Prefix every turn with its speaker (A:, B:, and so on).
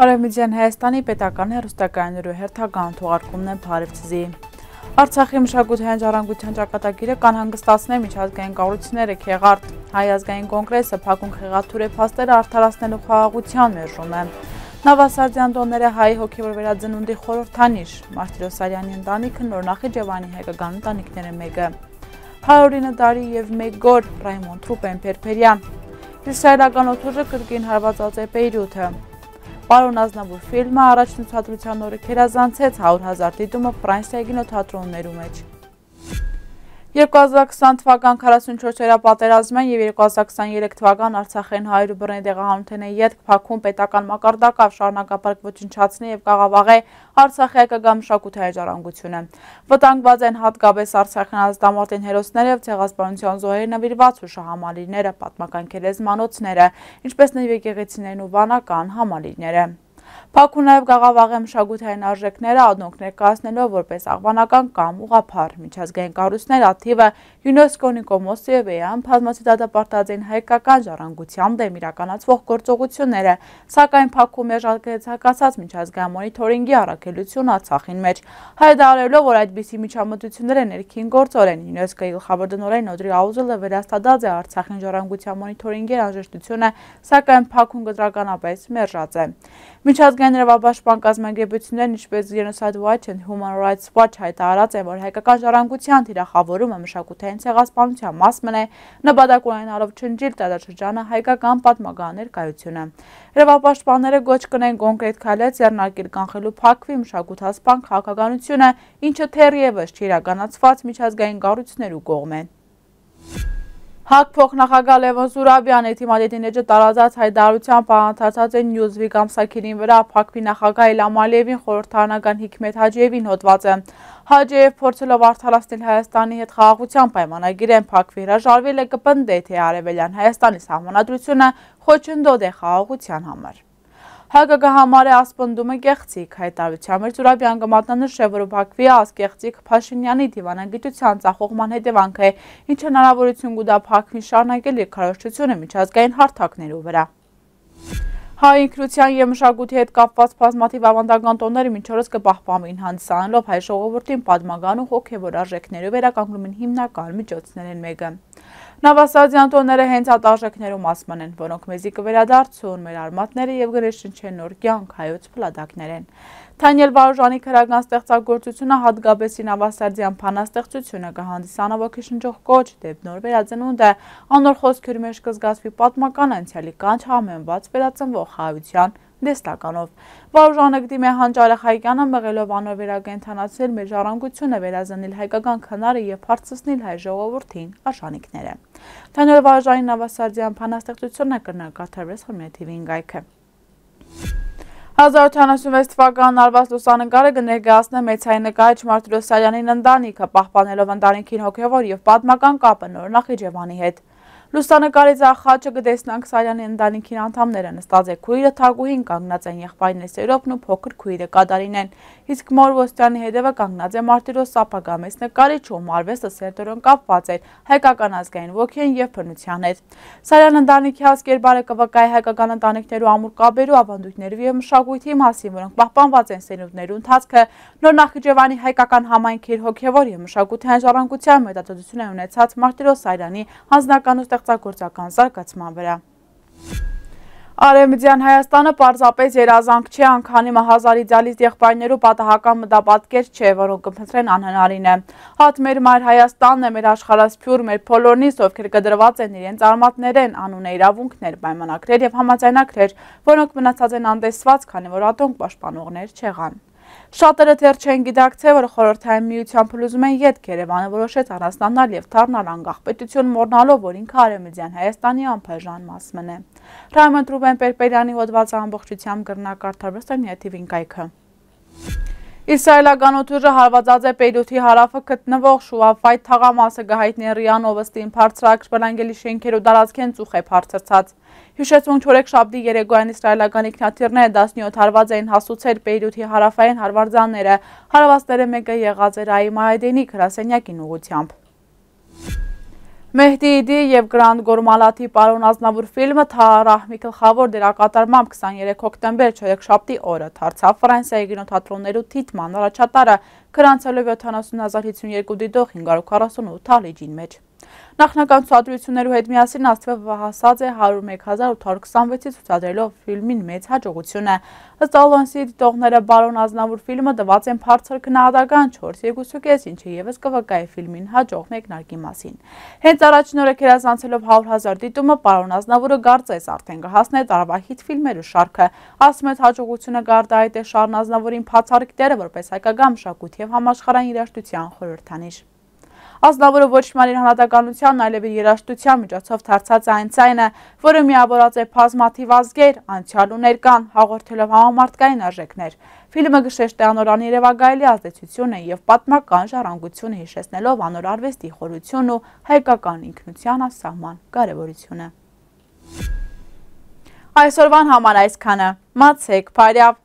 A: Արևմտյան Հայաստանի պետական հերոստակայաններու հերթական թողարկումն է Փարիվցի։ Արցախի մշակութային ժառանգության ճակատագիրը կանհանգստացնե միջազգային կառույցները քեղարտ Հայ ազգային կոնգրեսը փակուն խեղաթուր է փաստերը արդարացնելու խաղաղության մերժում է։ Նավասարդյան տոները հայ հոգևոր վերաձնունդի խորհրդանիշ, Մարտիրոսարյանի ընտանիքը նորնախիջ եւ անի հայկական ընտանիքները մեկը։ 109 տարի եւ 1 գոր Ռայմոն Թրուպեն Փերփերյան։ Իսրայելական օթուրը կրկին հարվածած է Բեյրութը։ Պարոն Ազնավուր ֆիլմը առաջնահերթության օրը քերազանցեց 100 000 դիտումը Ֆրանսիայի կինոթատրոններում մեջ։ 2020 թվական 44 հերապատերազմեն և 2023 թվական արցախեն հայր ու բրնի դեղահանութեն է ետք պակում պետական մակարդակավ շարնակապարկ ոչնչացնի և կաղավաղ է արցախի այկգամ շակութայի ճարանգությունը։ Վտանգված են հատկապես արցախեն ազդամորդին հերոսները և ծեղասպանության զոհերի նվիրված ու շահամալիրները, պատմական կելեզ մանոցները, ինչպես նվեկեղեցիներն ու վանական համալիրները։ Փակու նաև գաղավաղե մշակութային արժեքները ադնոք ներկայացնելով որպես աղբանական կամ ուղափառ միջազգային կառույցներ աթիվը ՅՈՒՆԵՍԿՕ-ի կոմոսի եւ ԵԱ-ն բազմացի դատապարտածին հայկական ժառանգությամբ դեմ իրականացվող գործողությունները, սակայն Փակու մեջակայից հակասած միջազգային մոնիթորինգի առաքելություն Արցախին մեջ հայտարարելով, որ այդպիսի միջամտությունները ներքին գործորեն ՅՈՒՆԵՍԿՕ-ի գլխավոր դնորեն Օդրի Աուզելը վերահաստատած է Արցախին ժառանգության մոնիթորինգի անհրաժեշտությունը, սակայն Փակուն կտրականապես մերժած է։ Միջազգային Ազգային նրավապաշտպան կազմակերպություններն ինչպես Genocide Watch and Human Rights Watch հայտարարած են, որ հայկական ժառանգության թիրախավորումը մշակութային ցեղասպանության մասն է, նպատակ ունենալով չնջիլ տարածաշրջանը հայկական պատմական ներկայությունը։ Նրավապաշտպանները գոչ կնեն կոնկրետ քայլեր ձեռնարկել կանխելու փակվի մշակութասպան քաղաքականությունը, ինչը թերևս չի իրականացված միջազգային կառույցներու կողմէ։ Thank you Հակ փոխնախագահ Լևոն Զուրաբյանը թիմադետինեջը տարածած հայտարարությամբ բանթարցած են Newsweek ամսակերին վրա Փակվի նախագահ Իլամ Ալիևին խորհրդանական Հիքմետ Հաջիևին հոդվածը։ Հաջիև փորձելով արդարացնել Հայաստանի հետ խաղաղության պայմանագիր են Փակվի հրաժարվել է կպնդե թե Արևելյան Հայաստանի սահմանադրությունը խոչընդոտ է խաղաղության համար։ ՀԿԿ համարե ասպնդումը կեղծիք հայտարությամբ էր Ծուրաբյան կմատնանշ է, որ Բաքվի ասկեղծիք Փաշինյանի դիվանագիտության ծախողման հետևանք է, ինչ հնարավորություն գուտա Բաքվին շարունակել իր քարոշչությունը միջազգային հարթակներով վրա։ Հայ ինքրության և մշակութի հետ կապված պազմաթիվ ավանդական տոնները մինչորս կպահպամին հանդիսանելով հայ շողովորդին պատմագան ու հոգևոր արժեքներով վերականգնում են հիմնակար միջոցներ են մեկը։ Նավասազի անտոնները հենց ատարժեքներում ասման են, որոնք մեզի կվերադարձուն, մեր արմատները և գրեշին չեն նոր գյանք հայոց պլադակներ են։ Թանյել վարուժանի կրագան ստեղծագործությունը հատգաբեսի նավասարդյան պանաստեղծությունը կհանդիսանավոքի շնջող կոչ դեպ նոր վերածնունդ է, անոր խոսքյուրի մեջ կզգասվի պատմական անցյալի կանչ համենված վերածնվող հայության դեստականով։ Վարուժանեգդի Մեհան Ջարեխայկյանը մղելով անոր վերակենդանացնել մեր ժառանգությունը վերազանել հայկական քնարը եւ բարձրացնել հայ ժողովրդին արժանինքները։ Թանյոր Վարուժային Նավասարդյան փանաստեղծությունը կրնակատարվեց խմրեթիվին գայքը։ 1986 թվականն արված լուսանկարը կներկայացնե մեծային նկարիչ Մարտիրոս Սարյանին ընտանիքը, պահպանելով ընտանիքին հոգևոր եւ պատմական կապը նոր Նախիջևանի հետ։ Լուսանկարի զախաճը գտեսնանք Սարյանի ընտանիքին անդամները նստած է քույրը թագուհին կանգնած են եղբայրն է Սերոբն ու փոքր քույրը Կատարին են։ Իսկ Մոր Ոստյանի հետևը կանգնած է Մարտիրոս Սապագամես նկարիչ, ում արվեստը սերտորեն կապված էր հայկական ազգային ոգին եւ բնության հետ։ Սարյան ընտանիքի հասկերբարը կվկայ հայկական ընտանիքներու ամուր կաբերու ավանդույթներու եւ մշակույթի մասին, որոնք պահպանված են սերունդներու ընթացքը, նոր Նախիջևանի հայկական համայնքի հոգեվոր եւ մշակութային ժառանգության մետատոդություն է ունեցած Մարտիրոս Սարյանի հանձնականում ստեղծագործական զարգացման վրա։ Արևմտյան Հայաստանը պարզապես երազանք չէ անգանիմ հազարի ձյալից եղբայրներու պատահական մտապատկեր չէ, որոնք կմթրեն անհնարին է։ Հատ մեր մայր Հայաստանն է, մեր աշխարասպյուր, մեր պոլորնիս, ովքեր կդրված են իրենց արմատներեն, անուն է իրավունքներ, պայմանագրեր և համաձայնագրեր, որոնք մնացած են անդեսված, քանի որ ատոնք պաշպանողներ չեղան։ Շատերը դեռ չեն գիտակցել, որ խորհրդային միության փլուզում են յետք Երևանը որոշեց առանձնանալ եւ թարնալ անկախ պետություն մոռնալով, որ ինքը Արևմտյան Հայաստանի անբաժան մասն է։ Ռայմոն Ռուբեն Պերպերյանի հոդվածը ամբողջությամբ գրնակարդարվեց Նյութիվին կայքը։ Իսրայելական օթուժը հարվածած է Պեյրութի հարավը գտնվող Շուաֆայթ թաղամասը գահիտնի Ռիան Օվստին բարձրակշ բլանգելի շենքեր ու դարածքեն ծուխ է բարձրացած։ Հիշեցմունք չորեքշաբթի երեկոյան իսրայելական ինքնաթիռները 17 հարված էին հասուցել Պերյութի հարավային հարվածանները։ Հարվածները մեկը եղած էր Այ Մայդենի հրասենյակին ուղությամբ։ Մեհդիդի և գրանդ գորմալաթի պարոն ազնավոր վիլմը թարահմի կլխավոր դերակատարմամբ 23 հոգտեմբեր չորեք շապտի օրը թարցավ վրանսյայի գինոթատրոններու թիտման առաջատարը կրանցելով 70,052 դիտող 548 թալիջին մեջ։ Նախնական ցուցադրություններու հետ միասին Աստվեվը հասած է 101826-ից ցուցադրելով ֆիլմին մեծ հաջողությունը։ Ըստ Ալոնսի դիտողները Բարոն Ազնավուր ֆիլմը տված են բարձր քննադատական 4.5, ինչը եւս կվկայի ֆիլմին հաջող մեկնարկի մասին։ Հենց առաջին օրը քերազանցելով 100.000 դիտումը Բարոն Ազնավուրը գարցեց արդեն կհասնե տարվա հիթ ֆիլմերի շարքը։ Ասում է հաջողությունը գարդայտ է Շարն Ազնավուրին բացառիկ դերը որպես հայկական մշակույթ եւ համաշխարհային երաժշտության խորհրդանիշ։ Ազնավորը ոչ միայն իր հանրատականության, այլև իր երաժշտության միջոցով դարձած այն ցայնը, որը միավորած է բազմաթիվ ազգեր, անցյալ ու ներկան, հաղորդելով համամարտկային արժեքներ։ Ֆիլմը գշեշտ է անորանի երևակայելի ազդեցությունը եւ պատմական ժառանգությունը հիշեցնելով անոր արվեստի խորությունն ու հայկական ինքնության ասահման կարեւորությունը։ Այսօրվան համար այսքանը։ Մացեք, բարյավ։